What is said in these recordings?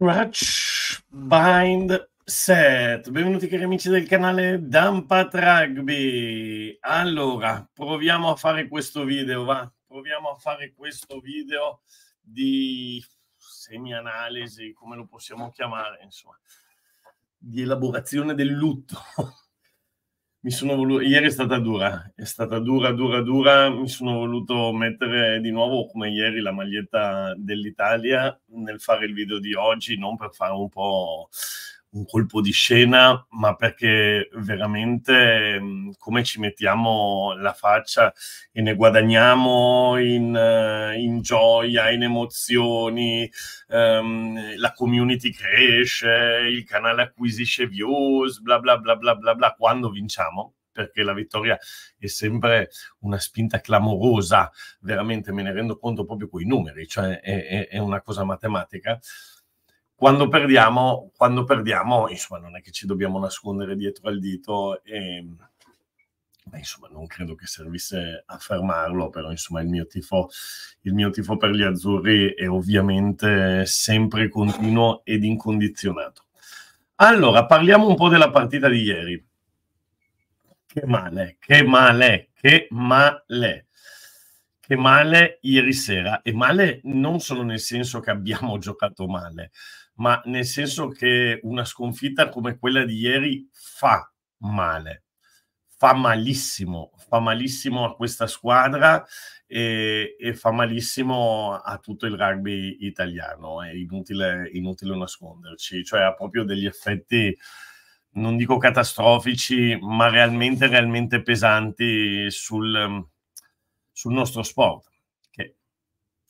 Scratch Bind Set. Benvenuti cari amici del canale Dampat Rugby. Allora, proviamo a fare questo video, va? Proviamo a fare questo video di semi-analisi, come lo possiamo chiamare, insomma, di elaborazione del lutto mi sono voluto, ieri è stata dura, è stata dura, dura, dura, mi sono voluto mettere di nuovo come ieri la maglietta dell'Italia nel fare il video di oggi, non per fare un po' un colpo di scena, ma perché veramente mm, come ci mettiamo la faccia e ne guadagniamo in, eh, in gioia, in emozioni, um, la community cresce, il canale acquisisce views, bla bla bla bla bla bla, quando vinciamo perché la vittoria è sempre una spinta clamorosa, veramente me ne rendo conto proprio con i numeri, cioè è, è, è una cosa matematica quando perdiamo, quando perdiamo, insomma, non è che ci dobbiamo nascondere dietro al dito e, beh, insomma, non credo che servisse a fermarlo, però insomma, il mio tifo, il mio tifo per gli azzurri è ovviamente sempre continuo ed incondizionato. Allora, parliamo un po' della partita di ieri. Che male, che male, che male. Che male ieri sera e male non solo nel senso che abbiamo giocato male, ma nel senso che una sconfitta come quella di ieri fa male, fa malissimo, fa malissimo a questa squadra e, e fa malissimo a tutto il rugby italiano, è inutile, inutile nasconderci, cioè ha proprio degli effetti non dico catastrofici, ma realmente, realmente pesanti sul, sul nostro sport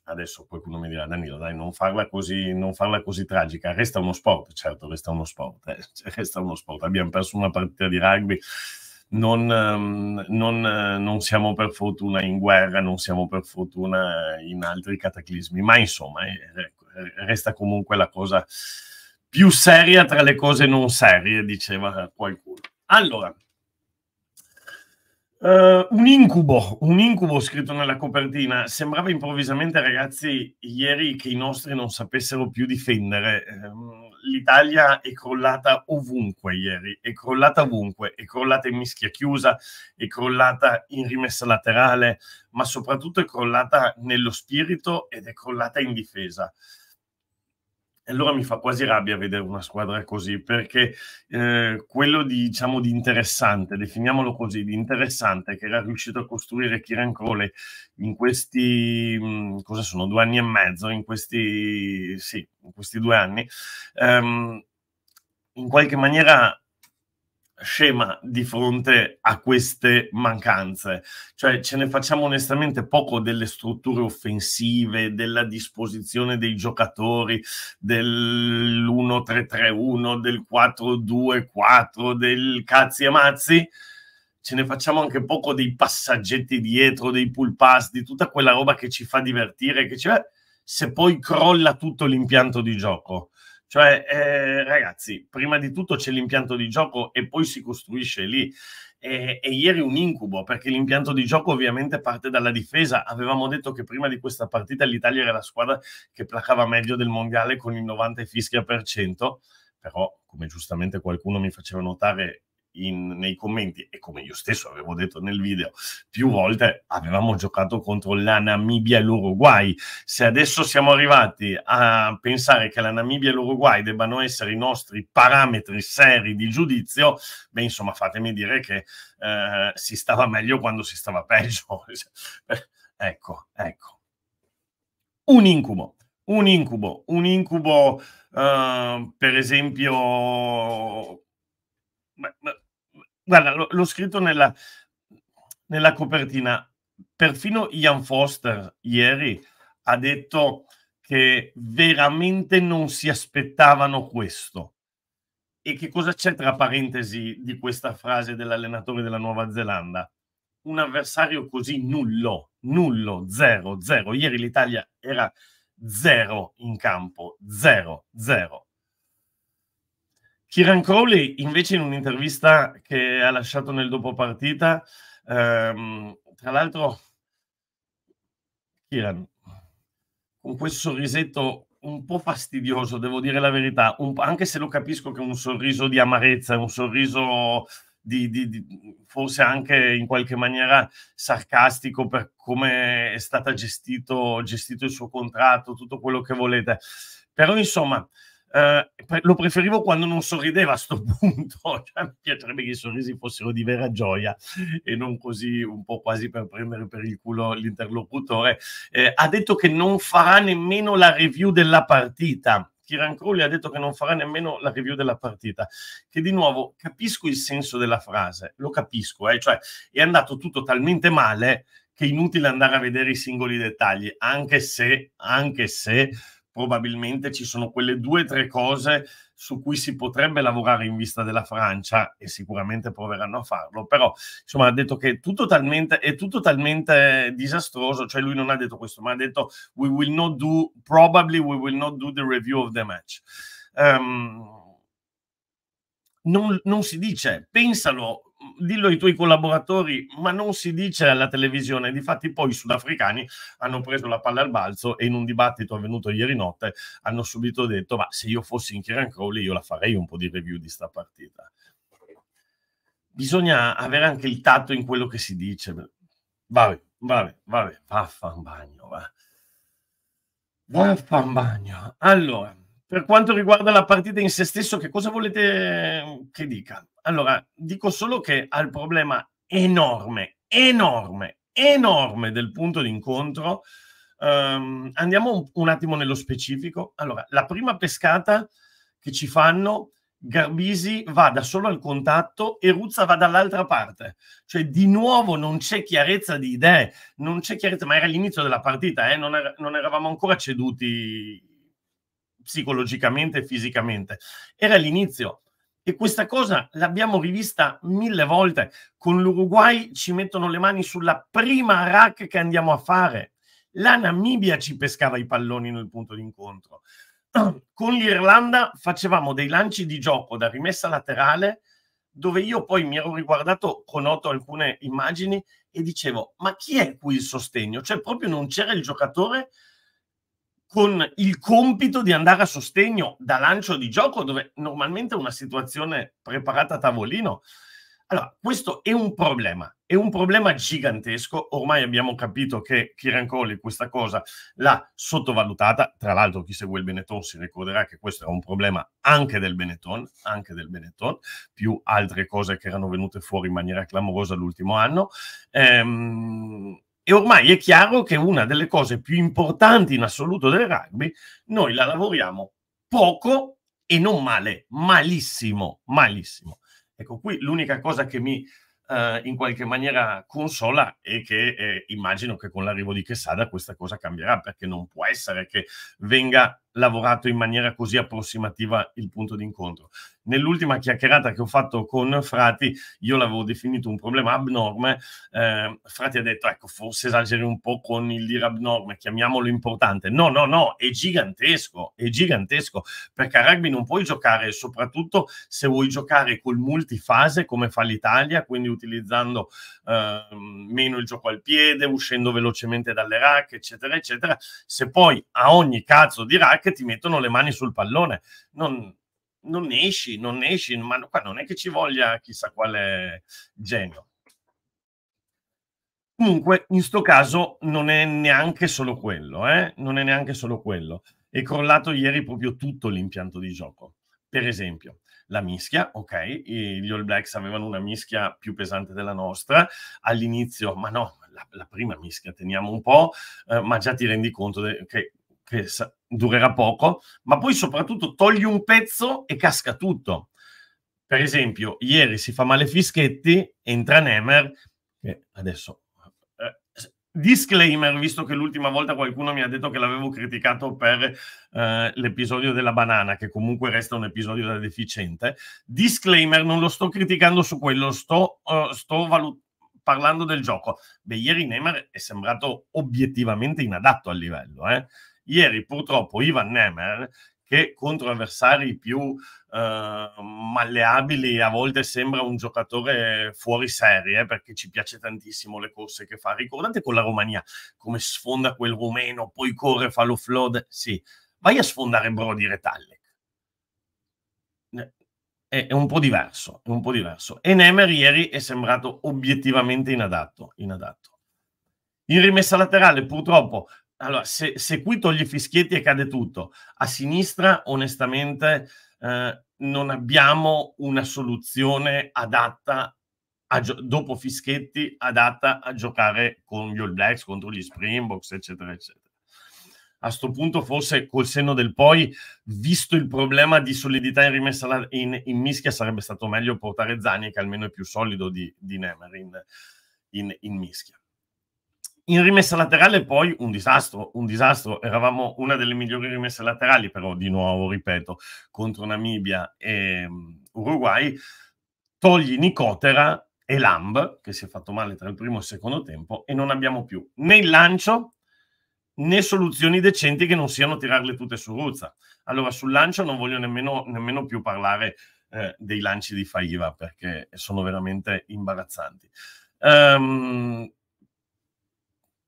adesso qualcuno mi dirà Danilo dai non farla così, non farla così tragica resta uno sport certo resta uno sport eh. Cioè, resta uno sport abbiamo perso una partita di rugby non, ehm, non, eh, non, siamo per fortuna in guerra non siamo per fortuna in altri cataclismi ma insomma eh, resta comunque la cosa più seria tra le cose non serie diceva qualcuno allora Uh, un incubo, un incubo scritto nella copertina. Sembrava improvvisamente, ragazzi, ieri che i nostri non sapessero più difendere. Ehm, L'Italia è crollata ovunque ieri, è crollata ovunque, è crollata in mischia chiusa, è crollata in rimessa laterale, ma soprattutto è crollata nello spirito ed è crollata in difesa. E allora mi fa quasi rabbia vedere una squadra così, perché eh, quello di, diciamo, di interessante, definiamolo così, di interessante che era riuscito a costruire Kiran Crowley in questi, mh, mm, cosa sono, due anni e mezzo, in questi, sì, in questi due anni, ehm, in qualche maniera scema di fronte a queste mancanze. Cioè ce ne facciamo onestamente poco delle strutture offensive, della disposizione dei giocatori, dell'1-3-3-1, del 4-2-4, del cazzi e mazzi. Ce ne facciamo anche poco dei passaggetti dietro, dei pull pass, di tutta quella roba che ci fa divertire, che ci... se poi crolla tutto l'impianto di gioco cioè, eh, ragazzi, prima di tutto c'è l'impianto di gioco e poi si costruisce lì. E, e, ieri un incubo perché l'impianto di gioco ovviamente parte dalla difesa. Avevamo detto che prima di questa partita l'Italia era la squadra che placava meglio del mondiale con il 90 fischia per cento, però come giustamente qualcuno mi faceva notare in, nei commenti e come io stesso avevo detto nel video più volte, avevamo giocato contro la Namibia e l'Uruguay. Se adesso siamo arrivati a pensare che la Namibia e l'Uruguay debbano essere i nostri parametri seri di giudizio, beh insomma fatemi dire che eh, si stava meglio quando si stava peggio. ecco, ecco. Un incubo un incubo, un incubo, uh, per esempio, beh, beh, guarda, l'ho scritto nella, nella copertina, perfino Ian Foster ieri ha detto che veramente non si aspettavano questo. E che cosa c'è tra parentesi di questa frase dell'allenatore della Nuova Zelanda? Un avversario così nullo, nullo, zero, zero. Ieri l'Italia era zero in campo, zero, zero. Kiran Crowley invece in un'intervista che ha lasciato nel dopopartita, ehm, tra l'altro Kiran con questo sorrisetto un po' fastidioso, devo dire la verità, un, anche se lo capisco che è un sorriso di amarezza, è un sorriso di, di, di, forse anche in qualche maniera sarcastico per come è stato gestito, gestito il suo contratto, tutto quello che volete. Però insomma, eh, lo preferivo quando non sorrideva a sto punto, cioè, mi piacerebbe che i sorrisi fossero di vera gioia e non così un po' quasi per prendere per il culo l'interlocutore. Eh, ha detto che non farà nemmeno la review della partita. Kiran Crulli ha detto che non farà nemmeno la review della partita, che di nuovo capisco il senso della frase, lo capisco, eh? cioè è andato tutto talmente male che è inutile andare a vedere i singoli dettagli, anche se, anche se probabilmente ci sono quelle due o tre cose su cui si potrebbe lavorare in vista della Francia e sicuramente proveranno a farlo, però insomma ha detto che è tutto talmente, è tutto talmente disastroso, cioè lui non ha detto questo, ma ha detto we will not do, probably we will not do the review of the match. Um, non, non si dice, pensalo Mhmm, dillo ai tuoi collaboratori, ma non si dice alla televisione. Difatti poi i sudafricani hanno preso la palla al balzo e in un dibattito avvenuto ieri notte hanno subito detto, ma se io fossi in Kieran Crowley io la farei un po' di review di sta partita. Bisogna avere anche il tatto in quello che si dice. Vabbè, vabbè, vabbè, bagno, va. Vaffanbagno. Allora, per quanto riguarda la partita in se stesso, che cosa volete che dica? Allora, dico solo che ha il problema enorme, enorme, enorme del punto d'incontro. Um, andiamo un, attimo nello specifico. Allora, la prima pescata che ci fanno, Garbisi va da solo al contatto e Ruzza va dall'altra parte. Cioè, di nuovo non c'è chiarezza di idee, non c'è chiarezza, ma era l'inizio della partita, eh? non, er- non eravamo ancora ceduti psicologicamente e fisicamente. Era l'inizio. E questa cosa l'abbiamo rivista mille volte. Con l'Uruguay ci mettono le mani sulla prima rack che andiamo a fare. La Namibia ci pescava i palloni nel punto d'incontro. Con l'Irlanda facevamo dei lanci di gioco da rimessa laterale dove io poi mi ero riguardato con otto alcune immagini e dicevo ma chi è qui il sostegno? Cioè proprio non c'era il giocatore con il compito di andare a sostegno da lancio di gioco, dove normalmente è una situazione preparata a tavolino. Allora, questo è un problema, è un problema gigantesco. Ormai abbiamo capito che Kiran Colli questa cosa l'ha sottovalutata. Tra l'altro, chi segue il Benetton si ricorderà che questo era un problema anche del Benetton, anche del Benetton, più altre cose che erano venute fuori in maniera clamorosa l'ultimo anno. Ehm, e ormai è chiaro che una delle cose più importanti in assoluto del rugby, noi la lavoriamo poco e non male, malissimo, malissimo. Ecco, qui l'unica cosa che mi eh, in qualche maniera consola è che eh, immagino che con l'arrivo di Quesada questa cosa cambierà, perché non può essere che venga lavorato in maniera così approssimativa il punto d'incontro. Nell'ultima chiacchierata che ho fatto con Frati, io l'avevo definito un problema abnorme, eh, Frati ha detto, ecco, forse esageri un po' con il dire abnorme, chiamiamolo importante. No, no, no, è gigantesco, è gigantesco, perché a rugby non puoi giocare, soprattutto se vuoi giocare col multifase come fa l'Italia, quindi utilizzando eh, meno il gioco al piede, uscendo velocemente dalle rack, eccetera, eccetera. Se poi a ogni cazzo di rack che ti mettono le mani sul pallone. Non, non esci, non esci, ma qua non è che ci voglia chissà quale genio. Comunque, in sto caso non è neanche solo quello, eh? non è neanche solo quello. È crollato ieri proprio tutto l'impianto di gioco. Per esempio, la mischia, ok, gli All Blacks avevano una mischia più pesante della nostra all'inizio, ma no, la, la prima mischia teniamo un po', eh, ma già ti rendi conto de- che che durerà poco, ma poi soprattutto togli un pezzo e casca tutto. Per esempio, ieri si fa male Fischetti, entra Nemer, che adesso... Eh, disclaimer, visto che l'ultima volta qualcuno mi ha detto che l'avevo criticato per eh, l'episodio della banana, che comunque resta un episodio da deficiente. Disclaimer, non lo sto criticando su quello, sto, uh, sto valutando parlando del gioco. Beh, ieri Neymar è sembrato obiettivamente inadatto al livello, eh? Ieri purtroppo Ivan Nemer, che contro avversari più eh, malleabili a volte sembra un giocatore fuori serie, perché ci piace tantissimo le corse che fa. Ricordate con la Romania come sfonda quel rumeno, poi corre, fa l'offload? Sì, vai a sfondare Brody Retalli è, un po' diverso, è un po' diverso. E Nemer ieri è sembrato obiettivamente inadatto, inadatto. In rimessa laterale, purtroppo, allora, se, se, qui togli fischietti e cade tutto, a sinistra onestamente eh, non abbiamo una soluzione adatta gio- dopo fischietti adatta a giocare con gli All Blacks, contro gli Springboks, eccetera, eccetera. A questo punto forse col senno del poi, visto il problema di solidità in rimessa in, in mischia, sarebbe stato meglio portare Zani che almeno è più solido di, di Nemer in, in mischia. In rimessa laterale poi un disastro, un disastro, eravamo una delle migliori rimesse laterali, però di nuovo, ripeto, contro Namibia e mm, Uruguay, togli Nicotera e Lamb, che si è fatto male tra il primo e il secondo tempo, e non abbiamo più né il lancio né soluzioni decenti che non siano tirarle tutte su Ruzza. Allora sul lancio non voglio nemmeno, nemmeno più parlare eh, dei lanci di Faiva perché sono veramente imbarazzanti. Um,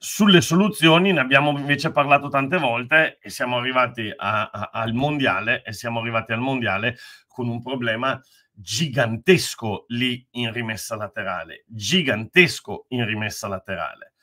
sulle soluzioni ne abbiamo invece parlato tante volte e siamo arrivati a, a, al mondiale e siamo arrivati al mondiale con un problema gigantesco lì in rimessa laterale, gigantesco in rimessa laterale.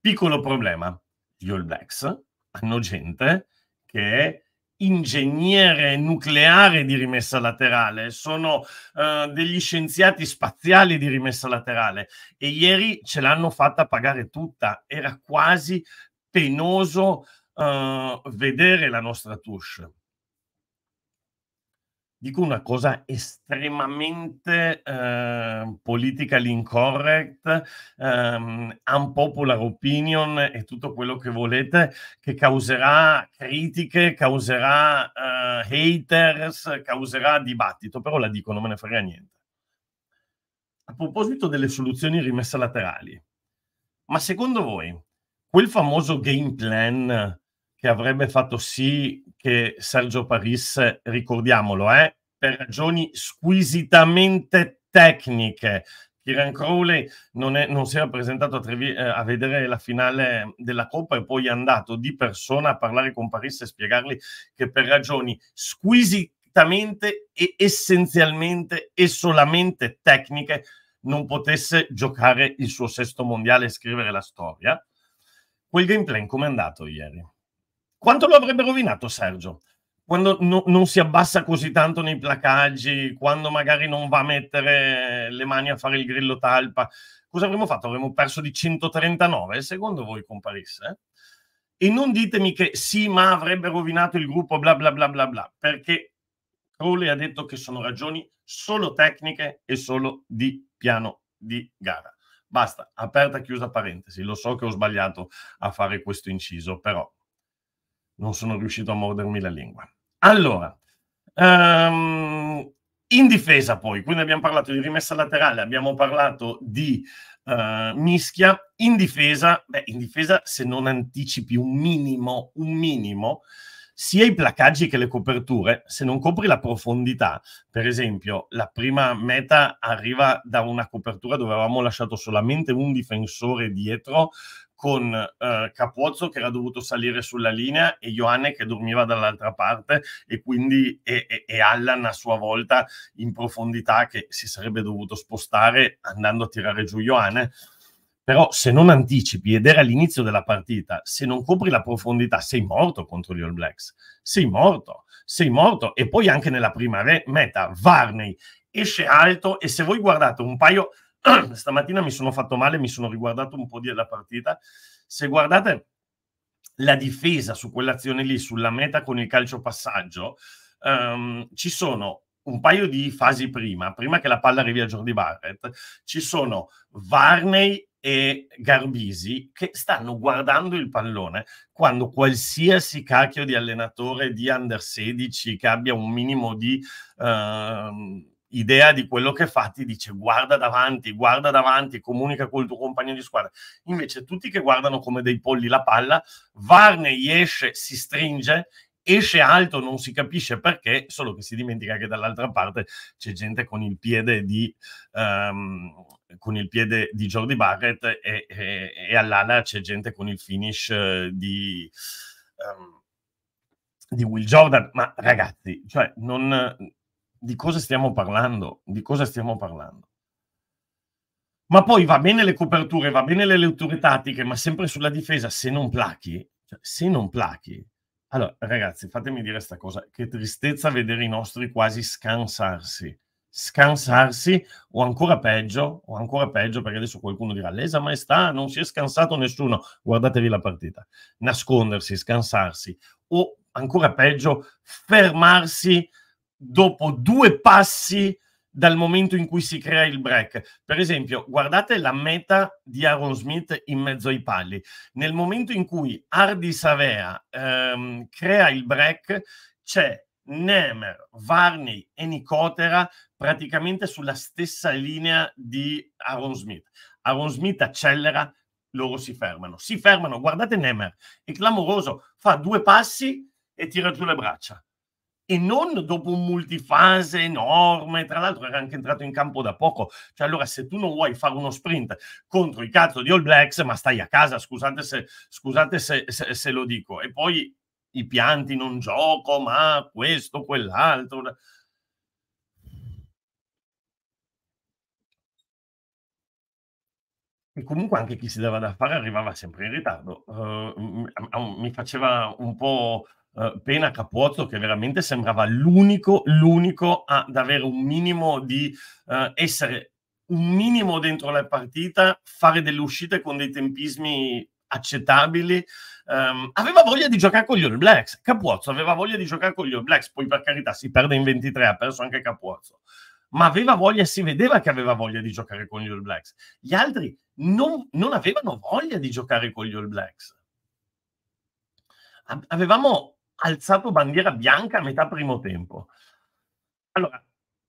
Piccolo problema, gli All Blacks hanno gente che ingegnere nucleare di rimessa laterale, sono eh, degli scienziati spaziali di rimessa laterale e ieri ce l'hanno fatta pagare tutta, era quasi penoso eh, vedere la nostra touche dico una cosa estremamente eh, politically incorrect, ehm, unpopular opinion e tutto quello che volete, che causerà critiche, causerà eh, haters, causerà dibattito, però la dico, non me ne frega niente. A proposito delle soluzioni rimesse laterali, ma secondo voi quel famoso game plan che avrebbe fatto sì che Sergio Paris, ricordiamolo, eh, per ragioni squisitamente tecniche. Kieran Crowley non, è, non si era presentato a, Trevi, eh, a, vedere la finale della Coppa e poi è andato di persona a parlare con Paris e spiegargli che per ragioni squisitamente e essenzialmente e solamente tecniche non potesse giocare il suo sesto mondiale e scrivere la storia. Quel gameplay com'è andato ieri? Quanto lo avrebbe rovinato Sergio? Quando no, non si abbassa così tanto nei placaggi, quando magari non va a mettere le mani a fare il grillo talpa, cosa avremmo fatto? Avremmo perso di 139 secondo voi comparisse? E non ditemi che sì, ma avrebbe rovinato il gruppo, bla bla bla bla bla, perché Crowley ha detto che sono ragioni solo tecniche e solo di piano di gara. Basta, aperta, chiusa parentesi. Lo so che ho sbagliato a fare questo inciso, però non sono riuscito a mordermi la lingua. Allora, um, in difesa poi, quindi abbiamo parlato di rimessa laterale, abbiamo parlato di uh, mischia, in difesa, beh, in difesa se non anticipi un minimo, un minimo, sia i placaggi che le coperture, se non copri la profondità, per esempio, la prima meta arriva da una copertura dove avevamo lasciato solamente un difensore dietro con eh, Capozzo che era dovuto salire sulla linea e Ioanne che dormiva dall'altra parte e quindi e, e, e Allan a sua volta in profondità che si sarebbe dovuto spostare andando a tirare giù Ioanne però se non anticipi ed era l'inizio della partita, se non copri la profondità, sei morto contro gli All Blacks. Sei morto, sei morto. E poi anche nella prima re- meta, Varney esce alto e se voi guardate un paio, stamattina mi sono fatto male, mi sono riguardato un po' della partita. Se guardate la difesa su quell'azione lì, sulla meta con il calcio passaggio, um, ci sono un paio di fasi prima, prima che la palla arrivi a Jordi Barrett, ci sono Varney e Garbisi che stanno guardando il pallone quando qualsiasi cacchio di allenatore di under 16 che abbia un minimo di... Uh, idea di quello che fa ti dice guarda davanti, guarda davanti, comunica col tuo compagno di squadra. Invece tutti che guardano come dei polli la palla, Varney esce, si stringe, esce alto, non si capisce perché, solo che si dimentica che dall'altra parte c'è gente con il piede di... Um, con il piede di Jordi Barrett e, e, e all'ala c'è gente con il finish eh, di, um, di Will Jordan, ma ragazzi, cioè non, di cosa stiamo parlando? Di cosa stiamo parlando? Ma poi va bene le coperture, va bene le letture tattiche, ma sempre sulla difesa, se non plachi, cioè, se non plachi. Allora, ragazzi, fatemi dire questa cosa, che tristezza vedere i nostri quasi scansarsi, scansarsi o ancora peggio, o ancora peggio, perché adesso qualcuno dirà, lesa maestà, non si è scansato nessuno, guardatevi la partita, nascondersi, scansarsi, o ancora peggio, fermarsi dopo due passi dal momento in cui si crea il break. Per esempio, guardate la meta di Aaron Smith in mezzo ai pali. Nel momento in cui Ardi Savea ehm, crea il break, c'è Nemer, Varney e Nicotera praticamente sulla stessa linea di Aaron Smith. Aaron Smith accelera, loro si fermano. Si fermano, guardate Nemer, è clamoroso, fa due passi e tira giù le braccia e non dopo un multifase enorme, tra l'altro era anche entrato in campo da poco, cioè allora se tu non vuoi fare uno sprint contro i cazzo di All Blacks, ma stai a casa, scusate se, scusate se, se, se lo dico, e poi i pianti non gioco, ma questo, quell'altro. E comunque anche chi si dava da fare arrivava sempre in ritardo, uh, mi faceva un po' Eh, pena Capuozzo che veramente sembrava l'unico, l'unico ad avere un minimo di uh, essere un minimo dentro la partita, fare delle uscite con dei tempismi accettabili. Um, aveva voglia di giocare con gli All Blacks. Capuozzo aveva voglia di giocare con gli All Blacks. Poi, per carità, si perde in 23, ha perso anche Capuozzo. Ma aveva voglia, si vedeva che aveva voglia di giocare con gli All Blacks. Gli altri non, non avevano voglia di giocare con gli All Blacks. Avevamo alzato bandiera bianca a metà primo tempo. Allora,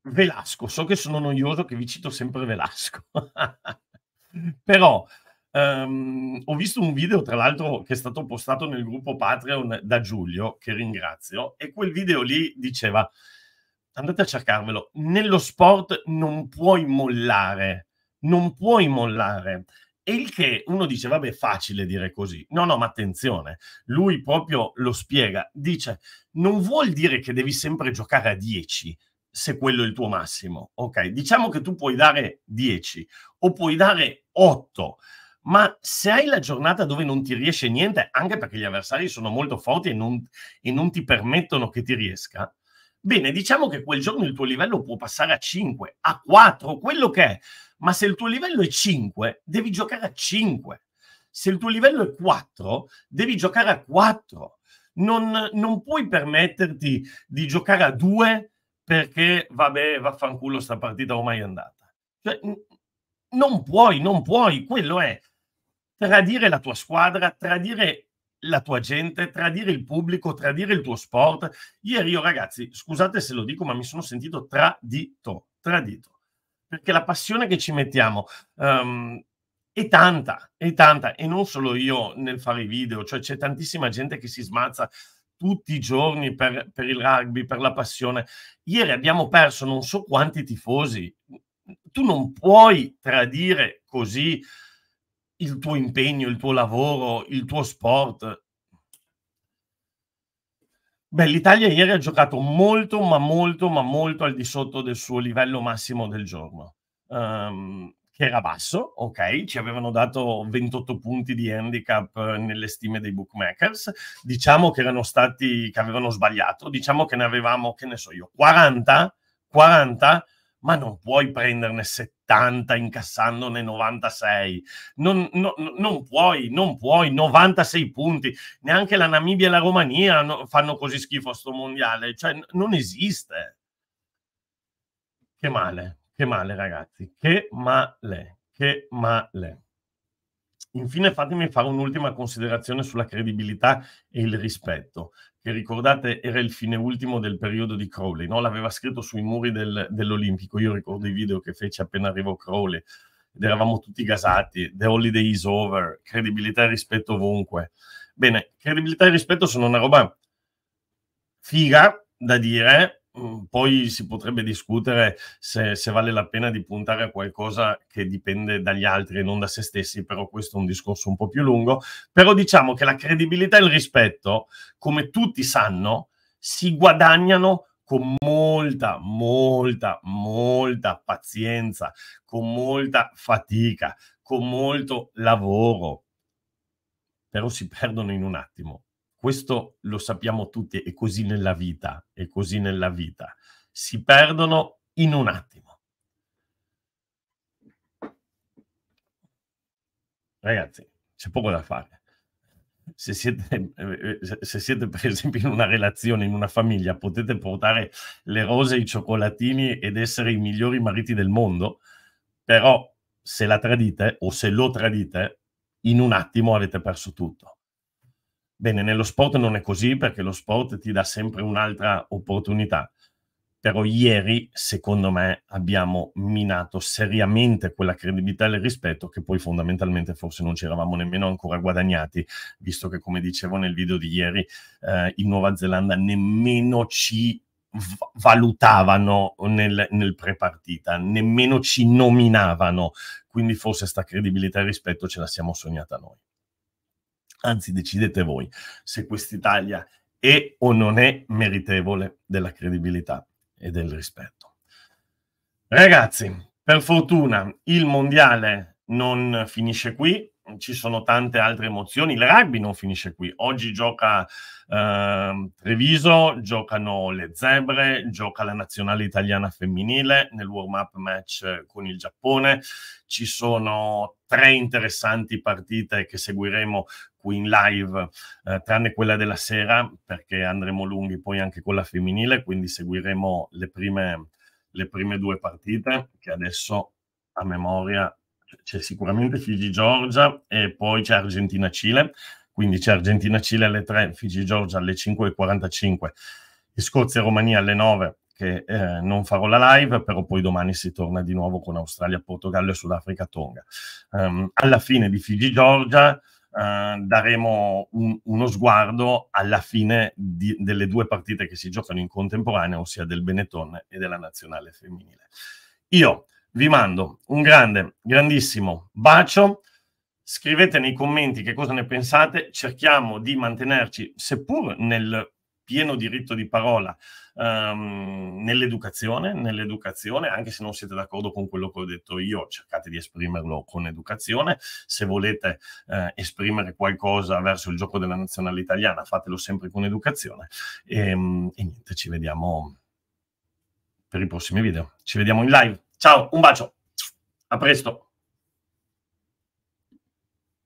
mm. Velasco, so che sono noioso che vi cito sempre Velasco, però um, ho visto un video, tra l'altro, che è stato postato nel gruppo Patreon da Giulio, che ringrazio, e quel video lì diceva, andate a cercarvelo, nello sport non puoi mollare, non puoi mollare. E il che uno dice, vabbè, è facile dire così. No, no, ma attenzione, lui proprio lo spiega, dice, non vuol dire che devi sempre giocare a 10 se quello è il tuo massimo, ok? Diciamo che tu puoi dare 10 o puoi dare 8, ma se hai la giornata dove non ti riesce niente, anche perché gli avversari sono molto forti e non, e non ti permettono che ti riesca, bene, diciamo che quel giorno il tuo livello può passare a 5, a 4, quello che è ma se il tuo livello è 5, devi giocare a 5. Se il tuo livello è 4, devi giocare a 4. Non, non puoi permetterti di giocare a 2 perché vabbè, vaffanculo, sta partita ormai è andata. Cioè, non puoi, non puoi, quello è tradire la tua squadra, tradire la tua gente, tradire il pubblico, tradire il tuo sport. Ieri io ragazzi, scusate se lo dico, ma mi sono sentito tradito, tradito perché la passione che ci mettiamo um, è tanta, è tanta, e non solo io nel fare i video, cioè c'è tantissima gente che si smazza tutti i giorni per, per il rugby, per la passione. Ieri abbiamo perso non so quanti tifosi. Tu non puoi tradire così il tuo impegno, il tuo lavoro, il tuo sport Beh, l'Italia ieri ha giocato molto, ma molto, ma molto al di sotto del suo livello massimo del giorno, um, che era basso, ok? Ci avevano dato 28 punti di handicap eh, nelle stime dei bookmakers, diciamo che erano stati, che avevano sbagliato, diciamo che ne avevamo, che ne so io, 40, 40, ma non puoi prenderne 70. 80 incassandone 96. Non, no, non puoi, non puoi, 96 punti. Neanche la Namibia e la Romania fanno così schifo a sto mondiale. Cioè, non esiste. Che male, che male ragazzi, che male, che male. Infine fatemi fare un'ultima considerazione sulla credibilità e il rispetto, che ricordate era il fine ultimo del periodo di Crowley, no? l'aveva scritto sui muri del, dell'Olimpico, io ricordo i video che fece appena arrivò Crowley, ed eravamo tutti gasati, the holiday is over, credibilità e rispetto ovunque. Bene, credibilità e rispetto sono una roba figa da dire, Mm, poi si potrebbe discutere se, se, vale la pena di puntare a qualcosa che dipende dagli altri e non da se stessi, però questo è un discorso un po' più lungo. Però diciamo che la credibilità e il rispetto, come tutti sanno, si guadagnano con molta, molta, molta pazienza, con molta fatica, con molto lavoro, però si perdono in un attimo. Questo lo sappiamo tutti, è così nella vita, è così nella vita. Si perdono in un attimo. Ragazzi, c'è poco da fare. Se siete, eh, eh, se siete, per esempio in una relazione, in una famiglia, potete portare le rose, i cioccolatini ed essere i migliori mariti del mondo, però se la tradite o se lo tradite, in un attimo avete perso tutto. Bene, nello sport non è così perché lo sport ti dà sempre un'altra opportunità. Però ieri, secondo me, abbiamo minato seriamente quella credibilità e il rispetto che poi fondamentalmente forse non ci eravamo nemmeno ancora guadagnati, visto che, come dicevo nel video di ieri, eh, in Nuova Zelanda nemmeno ci valutavano nel, nel pre-partita, nemmeno ci nominavano. Quindi forse sta credibilità e rispetto ce la siamo sognata noi. Anzi, decidete voi se quest'Italia è o non è meritevole della credibilità e del rispetto. Ragazzi, per fortuna il mondiale non finisce qui, ci sono tante altre emozioni. Il rugby non finisce qui. Oggi gioca eh, Treviso, giocano le zebre, gioca la nazionale italiana femminile nel warm-up match con il Giappone. Ci sono tre interessanti partite che seguiremo qui in live, eh, tranne quella della sera, perché andremo lunghi poi anche con la femminile, quindi seguiremo le prime, le prime due partite, che adesso a memoria c'è sicuramente Figi-Giorgia e poi c'è Argentina-Cile, quindi c'è Argentina-Cile alle 3, Figi-Giorgia alle 5.45 e Scozia-Romania alle 9 che eh, non farò la live, però poi domani si torna di nuovo con Australia, Portogallo e Sudafrica, Tonga. Um, ehm, alla fine di Figi-Giorgia eh, daremo un, uno sguardo alla fine di, delle due partite che si giocano in contemporanea, ossia del Benetton e della nazionale femminile. Io vi mando un grande, grandissimo bacio. Scrivete nei commenti che cosa ne pensate, cerchiamo di mantenerci, seppur nel pieno diritto di parola um, nell'educazione, nell'educazione, anche se non siete d'accordo con quello che ho detto io, cercate di esprimerlo con educazione. Se volete eh, esprimere qualcosa verso il gioco della nazionale italiana, fatelo sempre con educazione. E, ehm, e niente, ci vediamo per i prossimi video. Ci vediamo in live. Ciao, un bacio, a presto.